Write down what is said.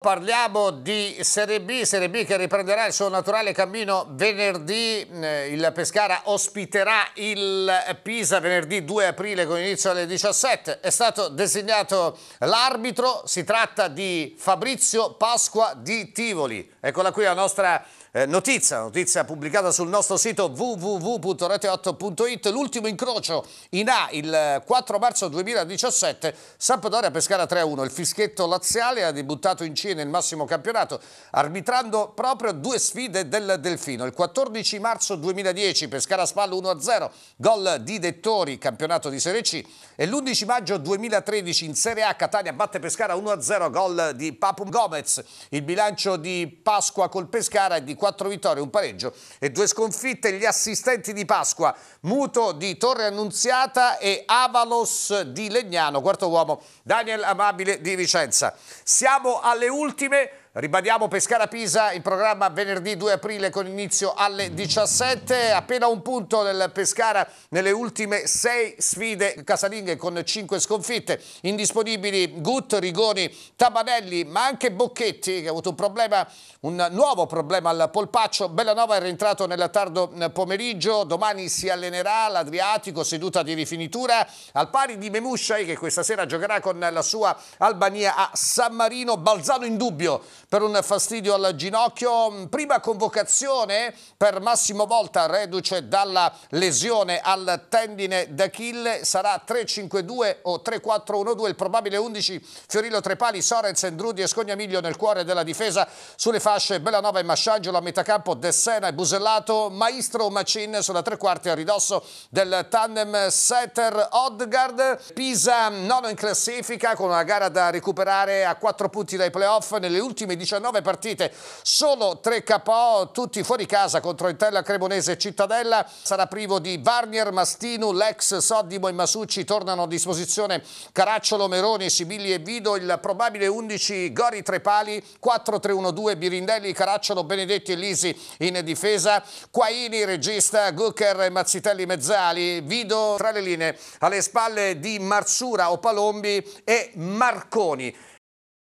Parliamo di Serie B, Serie B che riprenderà il suo naturale cammino venerdì, eh, il Pescara ospiterà il Pisa venerdì 2 aprile con inizio alle 17, è stato designato l'arbitro, si tratta di Fabrizio Pasqua di Tivoli, eccola qui la nostra eh, notizia, notizia pubblicata sul nostro sito www.rete8.it, l'ultimo incrocio in A il 4 marzo 2017, Sampdoria Pescara 3-1, il fischietto laziale ha debuttato in C nel massimo campionato, arbitrando proprio due sfide del Delfino. Il 14 marzo 2010 Pescara Spallo 1-0, gol di Dettori, campionato di Serie C, e l'11 maggio 2013 in Serie A Catania batte Pescara 1-0, gol di Papum Gomez. Il bilancio di Pasqua col Pescara è di 4 quattro vittorie, un pareggio e due sconfitte. Gli assistenti di Pasqua, Muto di Torre Annunziata e Avalos di Legnano, quarto uomo Daniel Amabile di Vicenza. Siamo alle ultime Ribadiamo Pescara-Pisa in programma venerdì 2 aprile con inizio alle 17. Appena un punto del Pescara nelle ultime sei sfide casalinghe con cinque sconfitte. Indisponibili Gut, Rigoni, Tabanelli ma anche Bocchetti che ha avuto un problema, un nuovo problema al polpaccio. Bellanova è rientrato nel tardo eh, pomeriggio. Domani si allenerà l'Adriatico, seduta di rifinitura al pari di Memusciai che questa sera giocherà con la sua Albania a San Marino. Balzano in dubbio per un fastidio al ginocchio, prima convocazione per Massimo Volta, reduce dalla lesione al tendine d'Achille, sarà 3-5-2 o 3-4-1-2, il probabile 11 Fiorillo Trepali, Sorensen, Endrudi e Scognamiglio nel cuore della difesa, sulle fasce Bellanova e Masciangelo a metà campo, Dessena e Busellato, Maestro Macin sulla tre quarti a ridosso del tandem setter Odgard, Pisa nono in classifica con una gara da recuperare a quattro punti dai playoff nelle ultime 19 partite, solo 3 KO, tutti fuori casa contro Intella Cremonese Cittadella. Sarà privo di Varnier, Mastinu, Lex, Soddimo e Masucci. Tornano a disposizione Caracciolo, Meroni, Sibili e Vido. Il probabile 11 Gori Trepali, 4-3-1-2 Birindelli, Caracciolo, Benedetti e Lisi in difesa. Quaini, regista, Gucker e Mazzitelli Mezzali. Vido tra le linee alle spalle di Marsura o Palombi e Marconi.